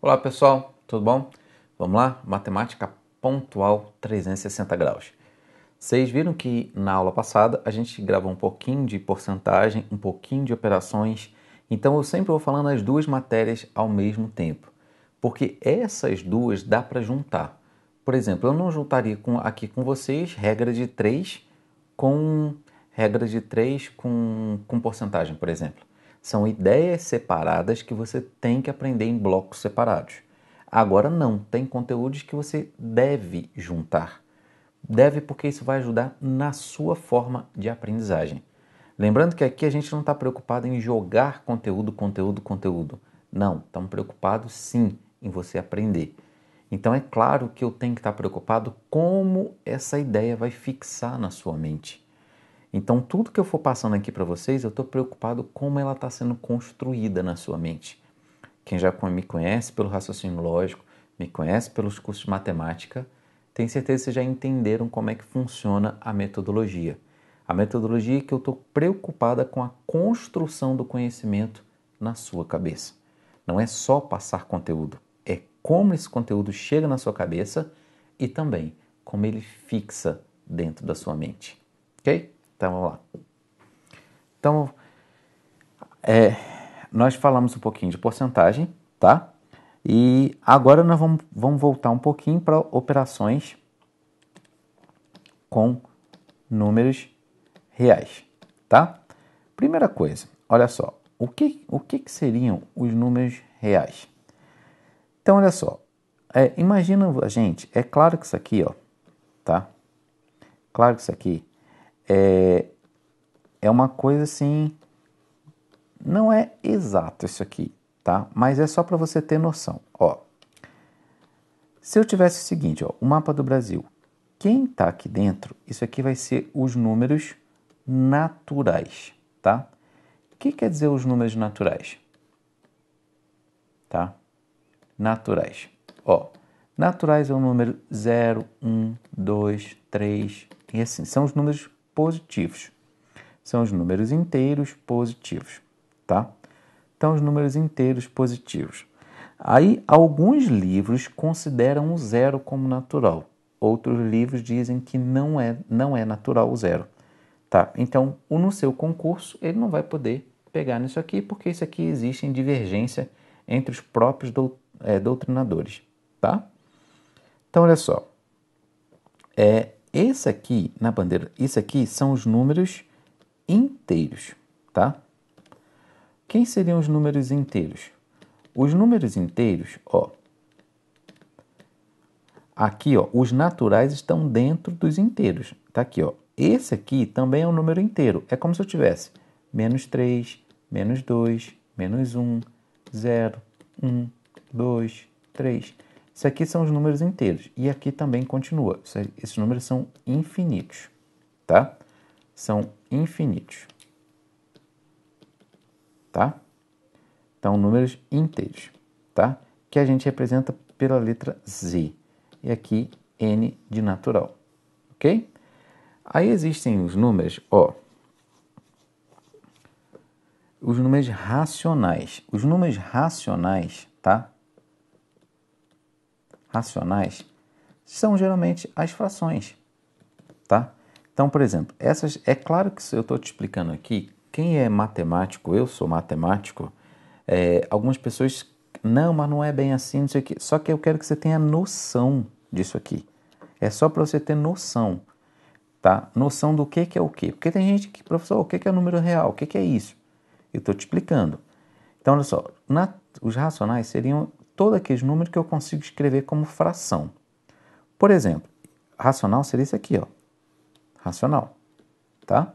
Olá pessoal, tudo bom? Vamos lá? Matemática pontual 360 graus. Vocês viram que na aula passada a gente gravou um pouquinho de porcentagem, um pouquinho de operações, então eu sempre vou falando as duas matérias ao mesmo tempo, porque essas duas dá para juntar. Por exemplo, eu não juntaria com, aqui com vocês regra de 3 com regra de 3 com, com porcentagem, por exemplo. São ideias separadas que você tem que aprender em blocos separados. Agora não, tem conteúdos que você deve juntar. Deve porque isso vai ajudar na sua forma de aprendizagem. Lembrando que aqui a gente não está preocupado em jogar conteúdo, conteúdo, conteúdo. Não, estamos preocupados sim em você aprender. Então é claro que eu tenho que estar tá preocupado como essa ideia vai fixar na sua mente. Então, tudo que eu for passando aqui para vocês, eu estou preocupado como ela está sendo construída na sua mente. Quem já me conhece pelo raciocínio lógico, me conhece pelos cursos de matemática, tem certeza que vocês já entenderam como é que funciona a metodologia. A metodologia é que eu estou preocupada com a construção do conhecimento na sua cabeça. Não é só passar conteúdo, é como esse conteúdo chega na sua cabeça e também como ele fixa dentro da sua mente. Ok? Então vamos lá. Então, é, nós falamos um pouquinho de porcentagem, tá? E agora nós vamos, vamos voltar um pouquinho para operações com números reais, tá? Primeira coisa, olha só, o que, o que, que seriam os números reais? Então, olha só, é, imagina a gente, é claro que isso aqui, ó, tá? Claro que isso aqui é, é uma coisa assim. Não é exato isso aqui, tá? Mas é só para você ter noção. Ó, se eu tivesse o seguinte, ó, o mapa do Brasil, quem está aqui dentro, isso aqui vai ser os números naturais, tá? O que quer dizer os números naturais? Tá? Naturais. Ó, naturais é o número 0, 1, 2, 3 e assim. São os números positivos. São os números inteiros positivos, tá? Então, os números inteiros positivos. Aí, alguns livros consideram o zero como natural. Outros livros dizem que não é, não é natural o zero. Tá? Então, no seu concurso, ele não vai poder pegar nisso aqui, porque isso aqui existe em divergência entre os próprios do, é, eh, doutrinadores. Tá? Então, olha só. É, esse aqui, na bandeira, isso aqui são os números inteiros, tá? Quem seriam os números inteiros? Os números inteiros, ó. Aqui, ó, os naturais estão dentro dos inteiros. Tá aqui, ó. Esse aqui também é um número inteiro. É como se eu tivesse menos 3, menos 2, menos 1, 0, 1, 2, 3. Isso aqui são os números inteiros. E aqui também continua. Esses números são infinitos, tá? São infinitos, tá? Então, números inteiros, tá? Que a gente representa pela letra Z. E aqui, N de natural, ok? Aí existem os números, ó. Os números racionais. Os números racionais, tá? racionais são geralmente as frações, tá? Então, por exemplo, essas é claro que eu estou te explicando aqui. Quem é matemático, eu sou matemático. É, algumas pessoas não, mas não é bem assim, não sei o quê. Só que eu quero que você tenha noção disso aqui. É só para você ter noção, tá? Noção do que, que é o que. Porque tem gente que, professor, o que, que é o número real? O que, que é isso? Eu estou te explicando. Então, olha só, na, os racionais seriam todos aqueles números que eu consigo escrever como fração. Por exemplo, racional seria isso aqui, ó. Racional, tá?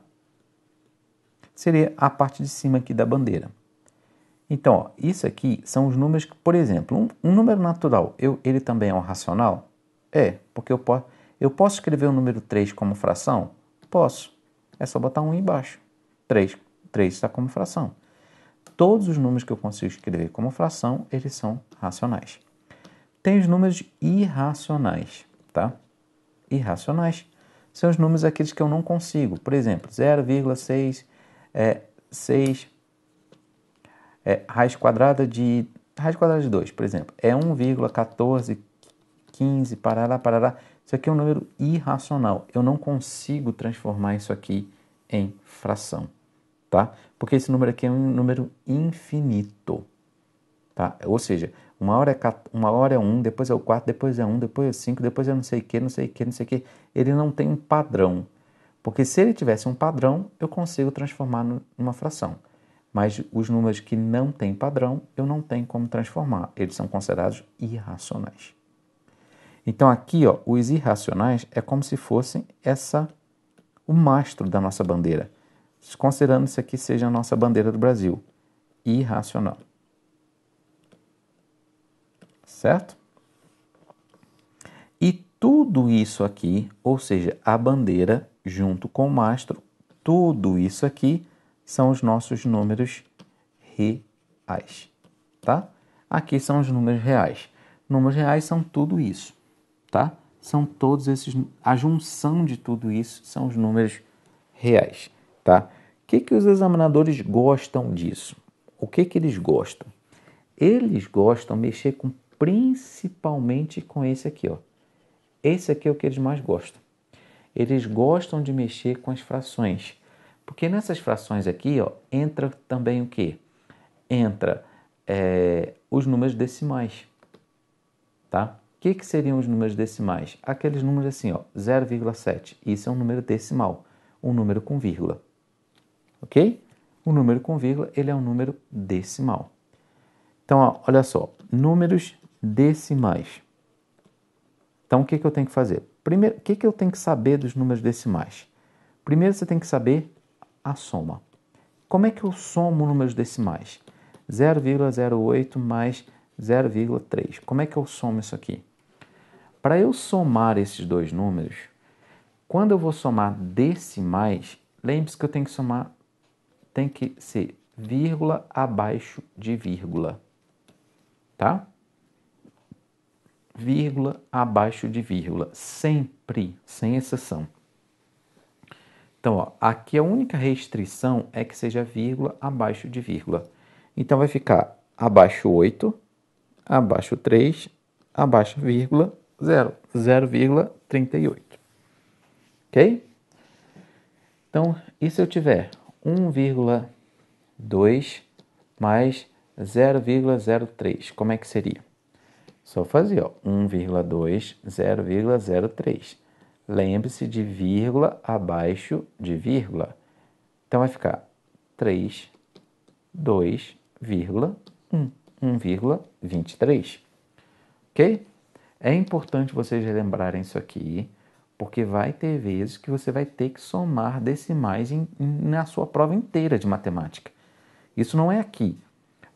Seria a parte de cima aqui da bandeira. Então, ó, isso aqui são os números que, por exemplo, um, um número natural, eu, ele também é um racional? É, porque eu posso, eu posso escrever o número 3 como fração? Posso. É só botar um embaixo. 3 está como fração todos os números que eu consigo escrever como fração, eles são racionais. Tem os números irracionais, tá? Irracionais são os números aqueles que eu não consigo. Por exemplo, 0,6 é 6 é, raiz quadrada de raiz quadrada de 2, por exemplo, é 1,1415 parará parará. Isso aqui é um número irracional. Eu não consigo transformar isso aqui em fração tá? Porque esse número aqui é um número infinito, tá? Ou seja, uma hora é, uma hora é um, depois é o quatro, depois é um, depois é cinco, depois é não sei o que, não sei o que, não sei o que. Ele não tem um padrão. Porque se ele tivesse um padrão, eu consigo transformar numa fração. Mas os números que não têm padrão, eu não tenho como transformar. Eles são considerados irracionais. Então aqui, ó, os irracionais é como se fossem essa o mastro da nossa bandeira considerando-se que seja a nossa bandeira do Brasil, irracional. Certo? E tudo isso aqui, ou seja, a bandeira junto com o mastro, tudo isso aqui são os nossos números reais, tá? Aqui são os números reais. Números reais são tudo isso, tá? São todos esses a junção de tudo isso são os números reais. Tá? O que, que os examinadores gostam disso? O que, que eles gostam? Eles gostam mexer com principalmente com esse aqui. Ó. Esse aqui é o que eles mais gostam. Eles gostam de mexer com as frações. Porque nessas frações aqui ó, entra também o que? Entra é, os números decimais. Tá? O que, que seriam os números decimais? Aqueles números assim, 0,7. Isso é um número decimal, um número com vírgula ok? O número com vírgula, ele é um número decimal. Então, ó, olha só, números decimais. Então, o que, que eu tenho que fazer? Primeiro, o que, que eu tenho que saber dos números decimais? Primeiro, você tem que saber a soma. Como é que eu somo números decimais? 0,08 mais 0,3. Como é que eu somo isso aqui? Para eu somar esses dois números, quando eu vou somar decimais, lembre-se que eu tenho que somar tem que ser vírgula abaixo de vírgula, tá? Vírgula abaixo de vírgula, sempre, sem exceção. Então, ó, aqui a única restrição é que seja vírgula abaixo de vírgula. Então, vai ficar abaixo 8, abaixo 3, abaixo vírgula 0, 0,38. Ok? Então, e se eu tiver 1,2 mais 0,03. Como é que seria? Só fazer, ó. 1,2, 0,03. Lembre-se de vírgula abaixo de vírgula. Então vai ficar 3, 2,1, vírgula 1,23. Ok? É importante vocês relembrarem isso aqui porque vai ter vezes que você vai ter que somar decimais em, em, na sua prova inteira de matemática. Isso não é aqui.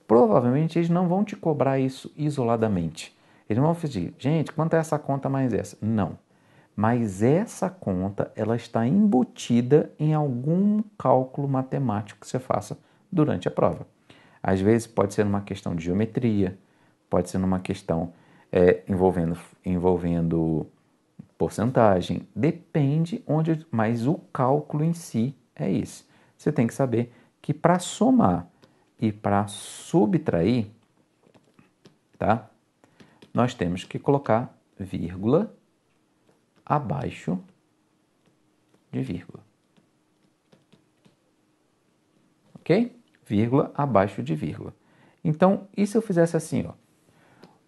Provavelmente eles não vão te cobrar isso isoladamente. Eles vão pedir, gente, quanto é essa conta mais essa? Não. Mas essa conta ela está embutida em algum cálculo matemático que você faça durante a prova. Às vezes pode ser numa questão de geometria, pode ser numa questão é, envolvendo, envolvendo porcentagem, depende onde, mas o cálculo em si é isso. Você tem que saber que para somar e para subtrair, tá? Nós temos que colocar vírgula abaixo de vírgula. OK? Vírgula abaixo de vírgula. Então, e se eu fizesse assim, ó?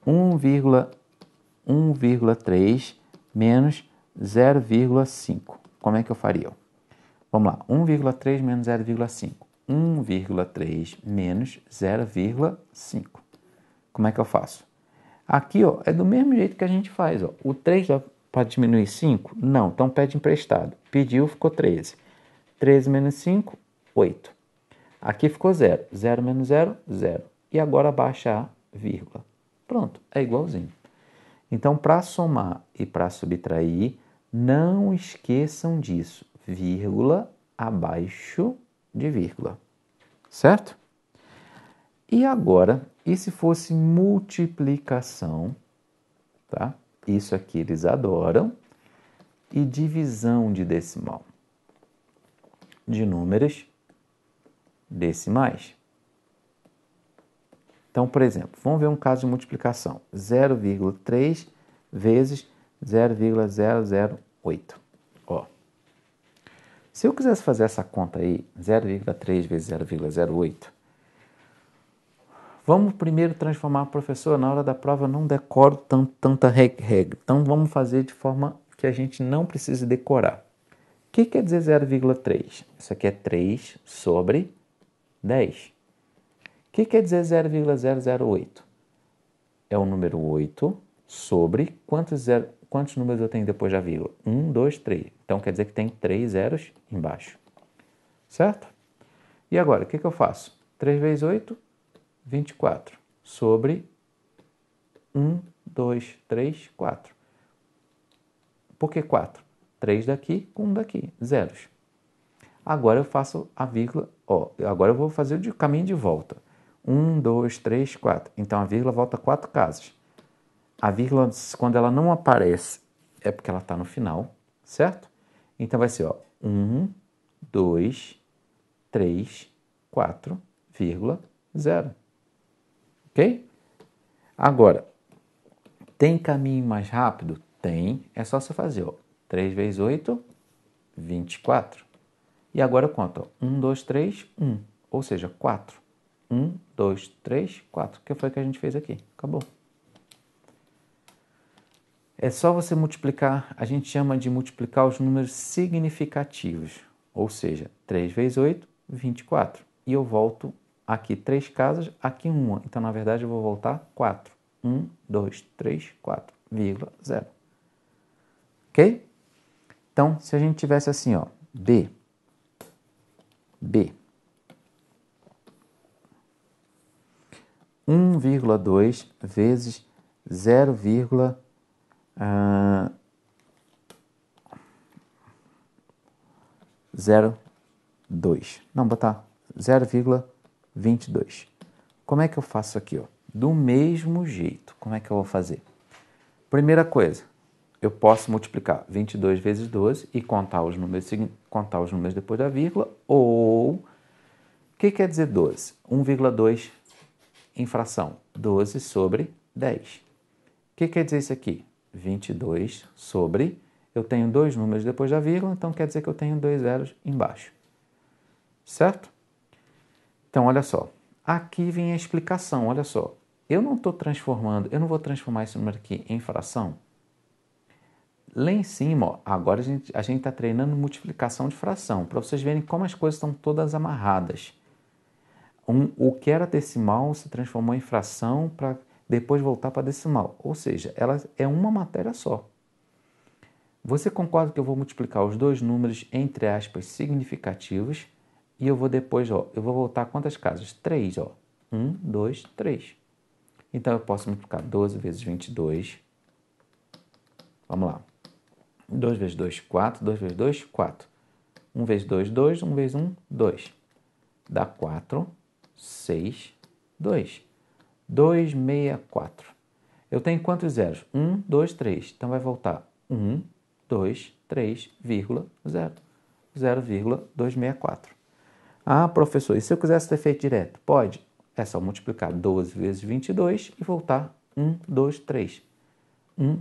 1,1,3 menos 0,5. Como é que eu faria? Vamos lá, 1,3 menos 0,5. 1,3 menos 0,5. Como é que eu faço? Aqui ó, é do mesmo jeito que a gente faz. Ó. O 3 dá para diminuir 5? Não, então pede emprestado. Pediu, ficou 13. 13 menos 5, 8. Aqui ficou 0. 0 menos 0, 0. E agora baixa a vírgula. Pronto, é igualzinho. Então, para somar e para subtrair, não esqueçam disso, vírgula abaixo de vírgula. Certo? E agora, e se fosse multiplicação, tá? Isso aqui é eles adoram. E divisão de decimal de números decimais. Então, por exemplo, vamos ver um caso de multiplicação: 0,3 vezes 0,008. Ó. Se eu quisesse fazer essa conta aí, 0,3 vezes 0,08, vamos primeiro transformar, professor, na hora da prova eu não decoro tanto, tanta regra. Então, vamos fazer de forma que a gente não precise decorar. O que quer dizer 0,3? Isso aqui é 3 sobre 10. O que quer dizer 0,008? É o número 8 sobre quantos, zero, quantos números eu tenho depois da vírgula? 1, 2, 3. Então quer dizer que tem 3 zeros embaixo. Certo? E agora, o que, que eu faço? 3 vezes 8, 24. Sobre 1, 2, 3, 4. Por que 4? 3 daqui com 1 daqui, zeros. Agora eu faço a vírgula, ó, agora eu vou fazer o caminho de volta. 1, 2, 3, 4. Então a vírgula volta quatro casas. A vírgula, quando ela não aparece, é porque ela está no final, certo? Então vai ser 1, 2, 3, 4, vírgula, 0. Ok? Agora, tem caminho mais rápido? Tem. É só você fazer, ó. 3 vezes 8, 24. E agora eu conto, ó, 1, 2, 3, 1. Ou seja, 4. 1, 2, 3, 4, Que foi o que a gente fez aqui. Acabou. É só você multiplicar, a gente chama de multiplicar os números significativos. Ou seja, 3 vezes 8, 24. E eu volto aqui três casas, aqui uma. Então, na verdade, eu vou voltar 4. 1, 2, 3, 4, vírgula, 0. Ok? Então, se a gente tivesse assim, ó, D, B, 1,2 vezes 0, uh, 0,2. Não, botar 0,22. Como é que eu faço aqui? Ó? Do mesmo jeito, como é que eu vou fazer? Primeira coisa, eu posso multiplicar 22 vezes 12 e contar os números, contar os números depois da vírgula, ou o que quer dizer 12? 1,2 infração 12 sobre 10. O que quer dizer isso aqui? 22 sobre, eu tenho dois números depois da vírgula, então quer dizer que eu tenho dois zeros embaixo. Certo? Então, olha só. Aqui vem a explicação, olha só. Eu não estou transformando, eu não vou transformar esse número aqui em fração. Lá em cima, ó, agora a gente está treinando multiplicação de fração, para vocês verem como as coisas estão todas amarradas um, o que era decimal se transformou em fração para depois voltar para decimal. Ou seja, ela é uma matéria só. Você concorda que eu vou multiplicar os dois números entre aspas significativos e eu vou depois, ó, eu vou voltar quantas casas? 3, ó. 1, 2, 3. Então eu posso multiplicar 12 vezes 22. Vamos lá. 2 vezes 2, 4. 2 vezes 2, 4. 1 vezes 2, 2. 1 vezes 1, 2. Dá 4. 6, 2. 2, 6, 4. Eu tenho quantos zeros? 1, 2, 3. Então vai voltar 1, 2, 3, 0. 0,264. Ah, professor, e se eu quisesse ter feito direto? Pode. É só multiplicar 12 vezes 22 e voltar 1, 2, 3. 1,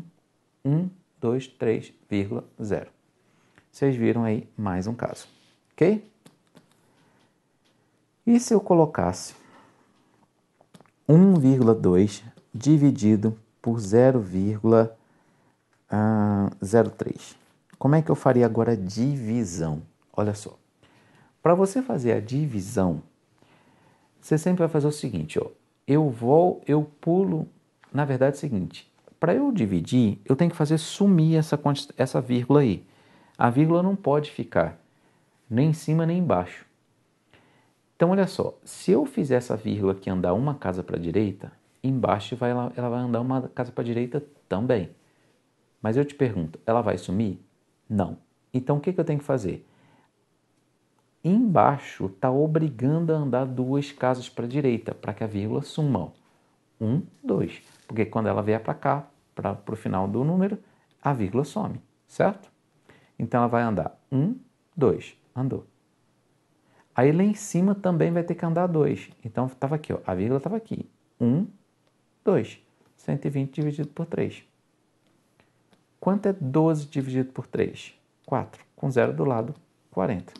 1, 2, 3, 0. Vocês viram aí mais um caso. Ok? E se eu colocasse 1,2 dividido por 0,03? Ah, Como é que eu faria agora a divisão? Olha só. Para você fazer a divisão, você sempre vai fazer o seguinte, ó. Eu vou, eu pulo, na verdade é o seguinte, para eu dividir, eu tenho que fazer sumir essa, essa vírgula aí. A vírgula não pode ficar nem em cima nem embaixo. Então, olha só, se eu fizer essa vírgula aqui andar uma casa para a direita, embaixo vai, ela vai andar uma casa para a direita também. Mas eu te pergunto, ela vai sumir? Não. Então, o que, que eu tenho que fazer? Embaixo está obrigando a andar duas casas para a direita, para que a vírgula suma. Um, dois. Porque quando ela vier para cá, para o final do número, a vírgula some, certo? Então, ela vai andar um, dois, andou. Aí lá em cima também vai ter que andar 2. Então estava aqui, ó, a vírgula estava aqui. 1, 2. 120 dividido por 3. Quanto é 12 dividido por 3? 4. Com 0 do lado, 40.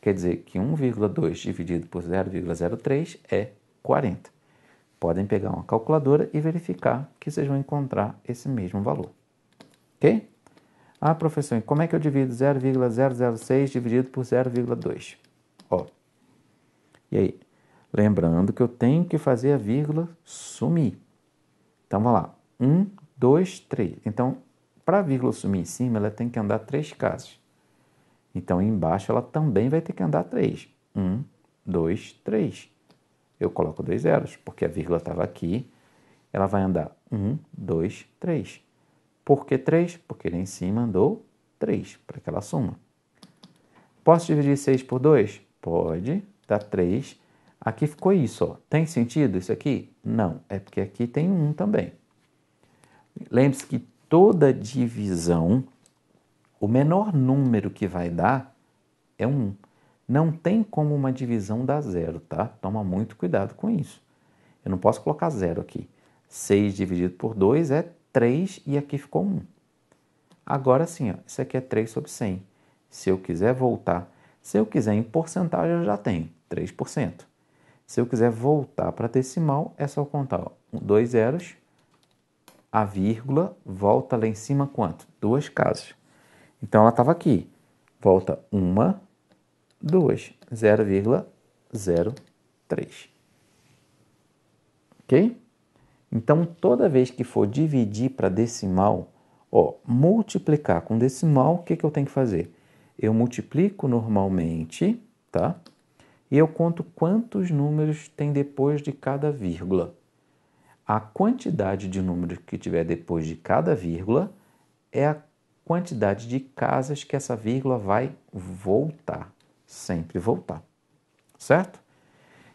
Quer dizer que 1,2 dividido por 0,03 é 40. Podem pegar uma calculadora e verificar que vocês vão encontrar esse mesmo valor. Ok? Ah, professor, como é que eu divido 0,006 dividido por 0,2? Ó, e aí, lembrando que eu tenho que fazer a vírgula sumir. Então, vamos lá. Um, dois, três. Então, para a vírgula sumir em cima, ela tem que andar três casas. Então, embaixo ela também vai ter que andar três. Um, dois, três. Eu coloco dois zeros, porque a vírgula estava aqui. Ela vai andar um, dois, três. Por que três? Porque ele em cima andou três, para que ela suma. Posso dividir seis por dois? Pode dá 3. Aqui ficou isso, ó. tem sentido isso aqui? Não, é porque aqui tem 1 um também. Lembre-se que toda divisão, o menor número que vai dar é 1. Um. Não tem como uma divisão dar 0, tá? Toma muito cuidado com isso. Eu não posso colocar 0 aqui. 6 dividido por 2 é 3 e aqui ficou 1. Agora sim, ó, isso aqui é 3 sobre 100. Se eu quiser voltar, se eu quiser em porcentagem, eu já tenho. 3%. Se eu quiser voltar para a decimal, é só contar ó, dois zeros, a vírgula, volta lá em cima quanto? Duas casas. Então ela estava aqui. Volta uma, duas, 0,03. Ok? Então toda vez que for dividir para decimal, ó, multiplicar com decimal, o que, que eu tenho que fazer? Eu multiplico normalmente, tá? e eu conto quantos números tem depois de cada vírgula. A quantidade de números que tiver depois de cada vírgula é a quantidade de casas que essa vírgula vai voltar, sempre voltar, certo?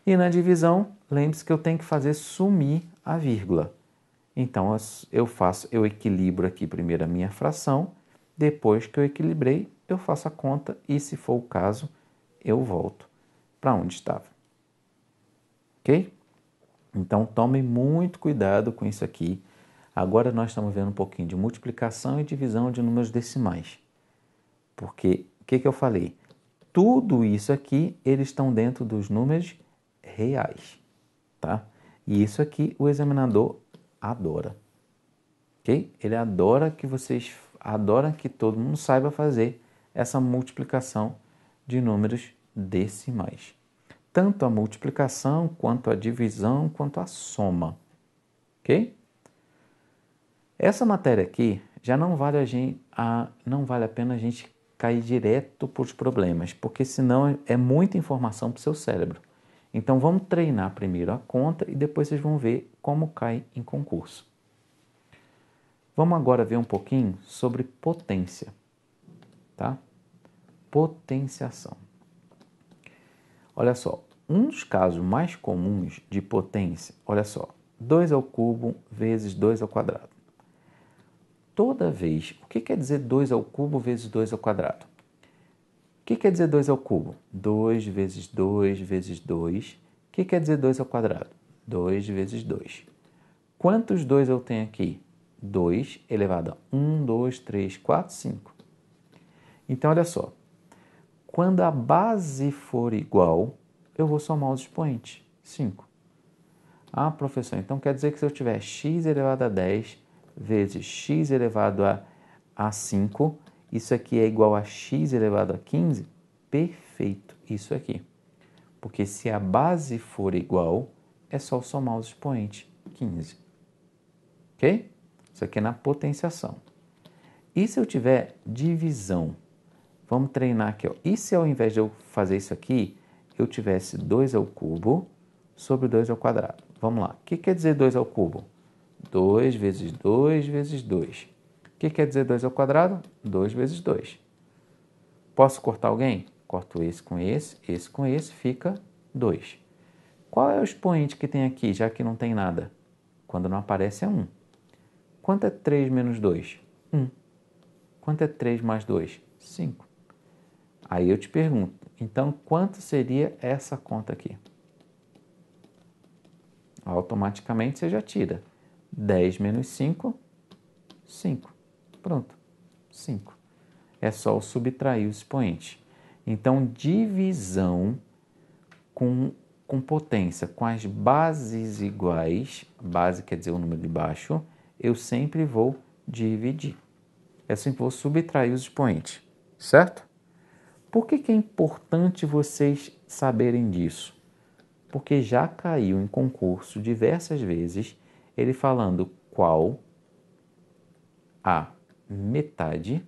E na divisão, lembre-se que eu tenho que fazer sumir a vírgula. Então eu faço, eu equilibro aqui primeiro a minha fração, depois que eu equilibrei, eu faço a conta e se for o caso, eu volto para onde estava. Ok? Então tomem muito cuidado com isso aqui. Agora nós estamos vendo um pouquinho de multiplicação e divisão de números decimais. Porque o que, que eu falei? Tudo isso aqui eles estão dentro dos números reais, tá? E isso aqui o examinador adora, ok? Ele adora que vocês, adora que todo mundo saiba fazer essa multiplicação de números decimais. Tanto a multiplicação, quanto a divisão, quanto a soma. Ok? Essa matéria aqui já não vale a, gente, a, não vale a pena a gente cair direto para os problemas, porque senão é muita informação para o seu cérebro. Então vamos treinar primeiro a conta e depois vocês vão ver como cai em concurso. Vamos agora ver um pouquinho sobre potência, tá? Potenciação. Olha só, um dos casos mais comuns de potência, olha só, 2 ao cubo vezes 2 ao quadrado. Toda vez, o que quer dizer 2 ao cubo vezes 2 ao quadrado? O que quer dizer 2 ao cubo? 2 vezes 2 vezes 2. O que quer dizer 2 ao quadrado? 2 vezes 2. Quantos 2 eu tenho aqui? 2 elevado a 1, 2, 3, 4, 5. Então, olha só, quando a base for igual, eu vou somar os expoentes, 5. Ah, professor, então quer dizer que se eu tiver x elevado a 10 vezes x elevado a, a 5, isso aqui é igual a x elevado a 15? Perfeito, isso aqui. Porque se a base for igual, é só somar os expoentes, 15. Ok? Isso aqui é na potenciação. E se eu tiver divisão? Vamos treinar aqui. Ó. E se ao invés de eu fazer isso aqui, eu tivesse 2 ao cubo sobre 2 ao quadrado? Vamos lá. O que quer dizer 2 ao cubo? 2 vezes 2 vezes 2. O que quer dizer 2 ao quadrado? 2 vezes 2. Posso cortar alguém? Corto esse com esse, esse com esse, fica 2. Qual é o expoente que tem aqui, já que não tem nada? Quando não aparece é 1. Um. Quanto é 3 menos 2? 1. Um. Quanto é 3 mais 2? 5. Aí eu te pergunto, então quanto seria essa conta aqui? Automaticamente você já tira. 10 menos 5, 5. Pronto, 5. É só subtrair o expoente. Então, divisão com, com potência, com as bases iguais, base quer dizer o número de baixo, eu sempre vou dividir. Eu sempre vou subtrair os expoentes, certo? Por que, que é importante vocês saberem disso? Porque já caiu em concurso diversas vezes ele falando qual a metade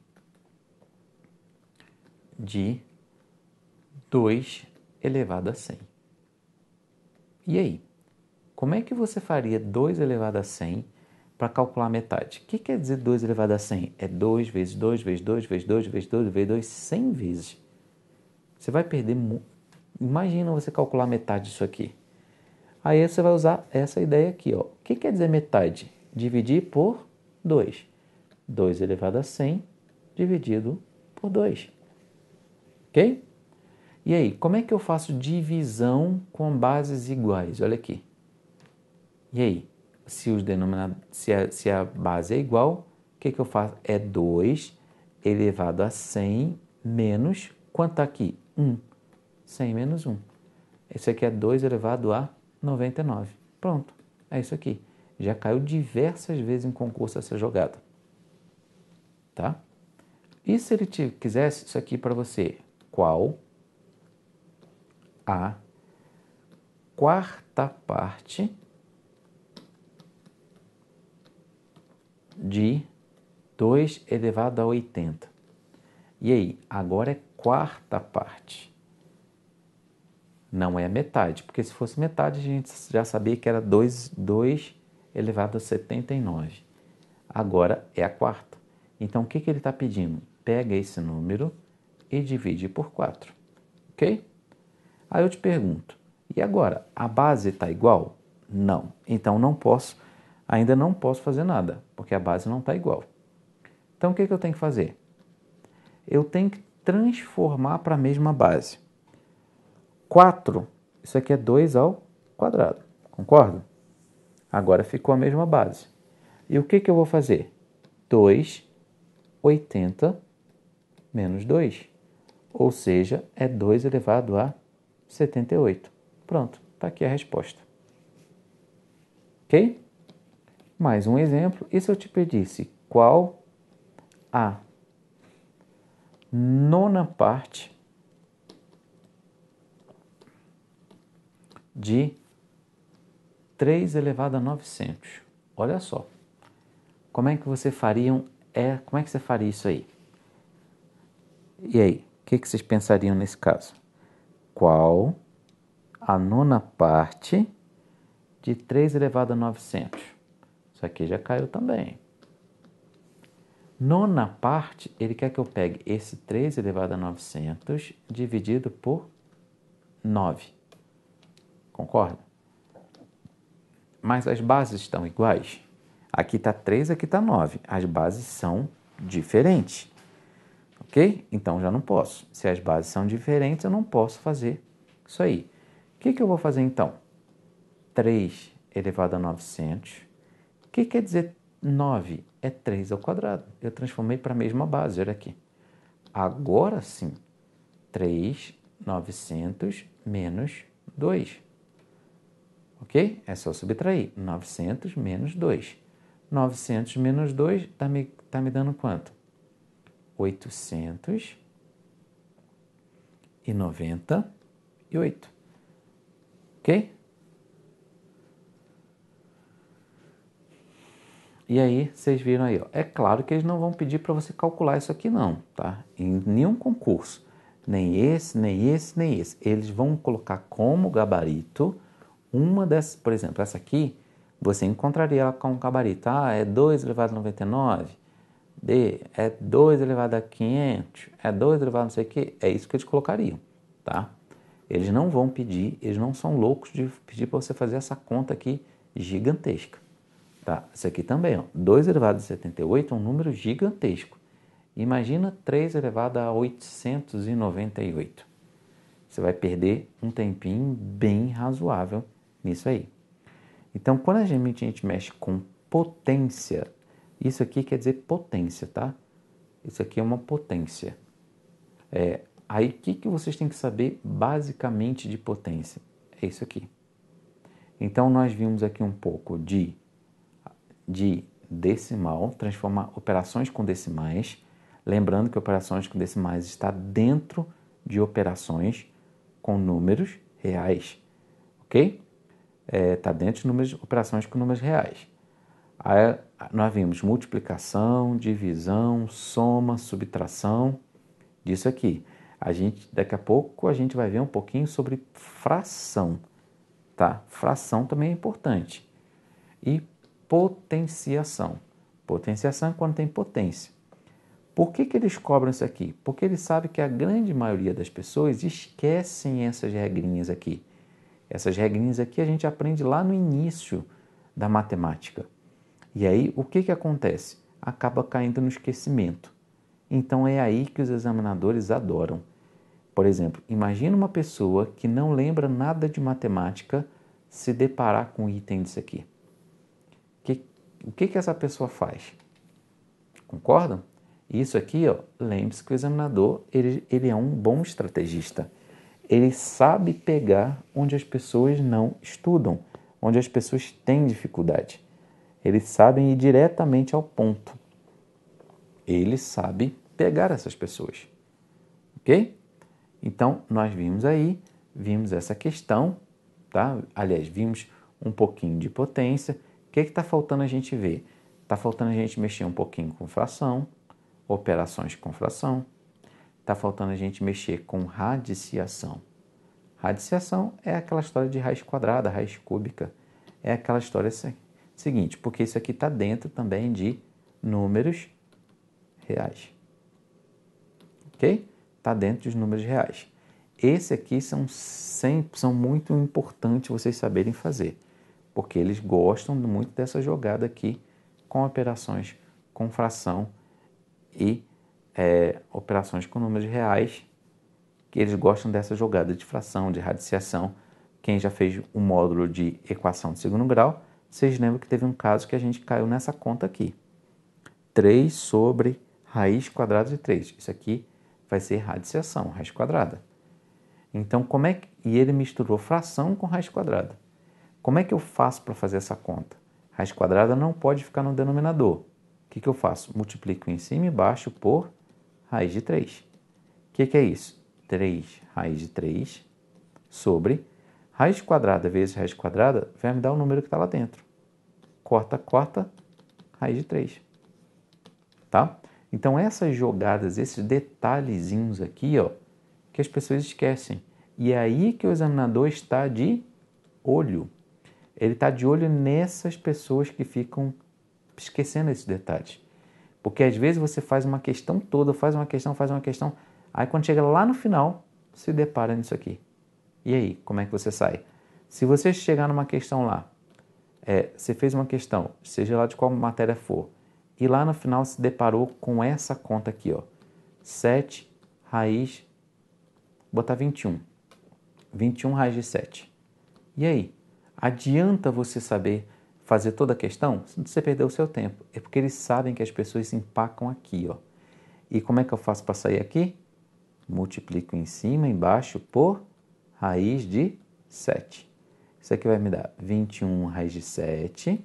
de 2 elevado a 100. E aí? Como é que você faria 2 elevado a 100 para calcular a metade? O que quer dizer 2 elevado a 100? É 2 vezes 2 vezes 2 vezes 2 vezes 2 vezes 2 vezes 2, 100 vezes. Você vai perder. Imagina você calcular metade disso aqui. Aí você vai usar essa ideia aqui. Ó. O que quer dizer metade? Dividir por 2. 2 elevado a 100 dividido por 2. Ok? E aí, como é que eu faço divisão com bases iguais? Olha aqui. E aí, se, os denominado, se, a, se a base é igual, o que, que eu faço? É 2 elevado a 100 menos, quanto tá aqui? 1. 100 menos 1. Esse aqui é 2 elevado a 99. Pronto, é isso aqui. Já caiu diversas vezes em concurso essa jogada. Tá? E se ele te quisesse isso aqui para você? Qual a quarta parte de 2 elevado a 80? E aí, agora é quarta parte. Não é metade, porque se fosse metade a gente já sabia que era 2, elevado a 79. Agora é a quarta. Então o que, que ele está pedindo? Pega esse número e divide por 4. Ok? Aí eu te pergunto, e agora? A base está igual? Não. Então não posso, ainda não posso fazer nada, porque a base não está igual. Então o que, que eu tenho que fazer? Eu tenho que transformar para a mesma base. 4, isso aqui é 2 ao quadrado, concordo? Agora ficou a mesma base. E o que, que eu vou fazer? 2, 80 menos 2. Ou seja, é 2 elevado a 78. Pronto, está aqui a resposta. Ok? Mais um exemplo. E se eu te pedisse qual a nona parte de 3 elevado a 900. Olha só. Como é que você faria um, é, como é que você faria isso aí? E aí, o que, que vocês pensariam nesse caso? Qual a nona parte de 3 elevado a 900? Isso aqui já caiu também. Nona parte, ele quer que eu pegue esse 3 elevado a 900 dividido por 9. Concorda? Mas as bases estão iguais. Aqui está 3, aqui está 9. As bases são diferentes. Ok? Então já não posso. Se as bases são diferentes, eu não posso fazer isso aí. O que, que eu vou fazer então? 3 elevado a 900. O que quer dizer 9 é 3 ao quadrado. Eu transformei para a mesma base, olha aqui. Agora sim, 3,900 menos 2. Ok? É só subtrair. 900 menos 2. 900 menos 2 está me, tá me dando quanto? 898. Ok? E aí, vocês viram aí, ó. é claro que eles não vão pedir para você calcular isso aqui não, tá? Em nenhum concurso, nem esse, nem esse, nem esse. Eles vão colocar como gabarito uma dessas, por exemplo, essa aqui, você encontraria ela com um gabarito, ah, é 2 elevado a 99, D é 2 elevado a 500, é 2 elevado a não sei o que, é isso que eles colocariam, tá? Eles não vão pedir, eles não são loucos de pedir para você fazer essa conta aqui gigantesca. Tá? Isso aqui também, ó, 2 elevado a 78 é um número gigantesco. Imagina 3 elevado a 898. Você vai perder um tempinho bem razoável nisso aí. Então, quando a gente, a gente mexe com potência, isso aqui quer dizer potência, tá? Isso aqui é uma potência. É, aí, o que, que vocês têm que saber basicamente de potência? É isso aqui. Então, nós vimos aqui um pouco de de decimal, transformar operações com decimais. Lembrando que operações com decimais está dentro de operações com números reais, ok? Está é, tá dentro de números, operações com números reais. Aí nós vimos multiplicação, divisão, soma, subtração, disso aqui. A gente daqui a pouco a gente vai ver um pouquinho sobre fração, tá? Fração também é importante. E potenciação. Potenciação é quando tem potência. Por que, que eles cobram isso aqui? Porque eles sabem que a grande maioria das pessoas esquecem essas regrinhas aqui. Essas regrinhas aqui a gente aprende lá no início da matemática. E aí, o que, que acontece? Acaba caindo no esquecimento. Então, é aí que os examinadores adoram. Por exemplo, imagina uma pessoa que não lembra nada de matemática se deparar com um item disso aqui. O que, que essa pessoa faz? Concordam? Isso aqui, lembre-se que o examinador ele, ele é um bom estrategista. Ele sabe pegar onde as pessoas não estudam, onde as pessoas têm dificuldade. Eles sabem ir diretamente ao ponto. Ele sabe pegar essas pessoas. Ok? Então, nós vimos aí, vimos essa questão, tá? Aliás, vimos um pouquinho de potência que está faltando a gente ver? Está faltando a gente mexer um pouquinho com fração, operações com fração. Está faltando a gente mexer com radiciação. Radiciação é aquela história de raiz quadrada, raiz cúbica. É aquela história seguinte, porque isso aqui está dentro também de números reais. Ok? Está dentro dos números reais. Esse aqui são, são muito importantes vocês saberem fazer porque eles gostam muito dessa jogada aqui com operações com fração e é, operações com números reais, que eles gostam dessa jogada de fração, de radiciação. Quem já fez um módulo de equação de segundo grau, vocês lembram que teve um caso que a gente caiu nessa conta aqui. 3 sobre raiz quadrada de 3. Isso aqui vai ser radiciação, raiz quadrada. Então, como é que... E ele misturou fração com raiz quadrada. Como é que eu faço para fazer essa conta? Raiz quadrada não pode ficar no denominador. O que, que eu faço? Multiplico em cima e embaixo por raiz de 3. O que, que é isso? 3 raiz de 3 sobre raiz quadrada vezes raiz quadrada vai me dar o número que está lá dentro. Corta, corta, raiz de 3. Tá? Então essas jogadas, esses detalhezinhos aqui, ó, que as pessoas esquecem. E é aí que o examinador está de olho ele está de olho nessas pessoas que ficam esquecendo esses detalhes. Porque às vezes você faz uma questão toda, faz uma questão, faz uma questão, aí quando chega lá no final, se depara nisso aqui. E aí, como é que você sai? Se você chegar numa questão lá, é, você fez uma questão, seja lá de qual matéria for, e lá no final se deparou com essa conta aqui, ó. 7 raiz, botar 21. 21 raiz de 7. E aí? Adianta você saber fazer toda a questão? se Você perdeu o seu tempo. É porque eles sabem que as pessoas se empacam aqui, ó. E como é que eu faço para sair aqui? Multiplico em cima, embaixo por raiz de 7. Isso aqui vai me dar 21 raiz de 7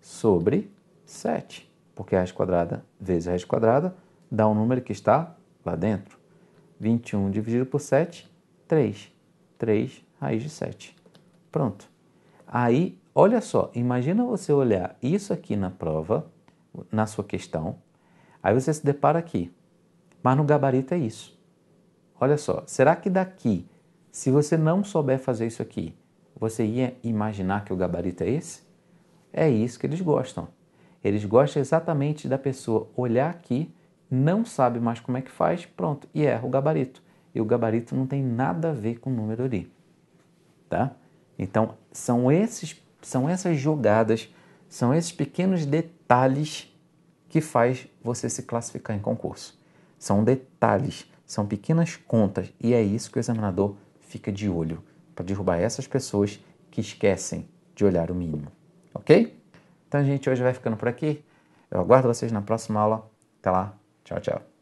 sobre 7, porque raiz quadrada vezes raiz quadrada dá o um número que está lá dentro. 21 dividido por 7, 3. 3 raiz de 7. Pronto. Aí, olha só, imagina você olhar isso aqui na prova, na sua questão, aí você se depara aqui. Mas no gabarito é isso. Olha só, será que daqui, se você não souber fazer isso aqui, você ia imaginar que o gabarito é esse? É isso que eles gostam. Eles gostam exatamente da pessoa olhar aqui, não sabe mais como é que faz, pronto, e erra o gabarito. E o gabarito não tem nada a ver com o número ali, tá? Então, são, esses, são essas jogadas, são esses pequenos detalhes que faz você se classificar em concurso. São detalhes, são pequenas contas e é isso que o examinador fica de olho para derrubar essas pessoas que esquecem de olhar o mínimo, ok? Então, gente, hoje vai ficando por aqui. Eu aguardo vocês na próxima aula. Até lá. Tchau, tchau.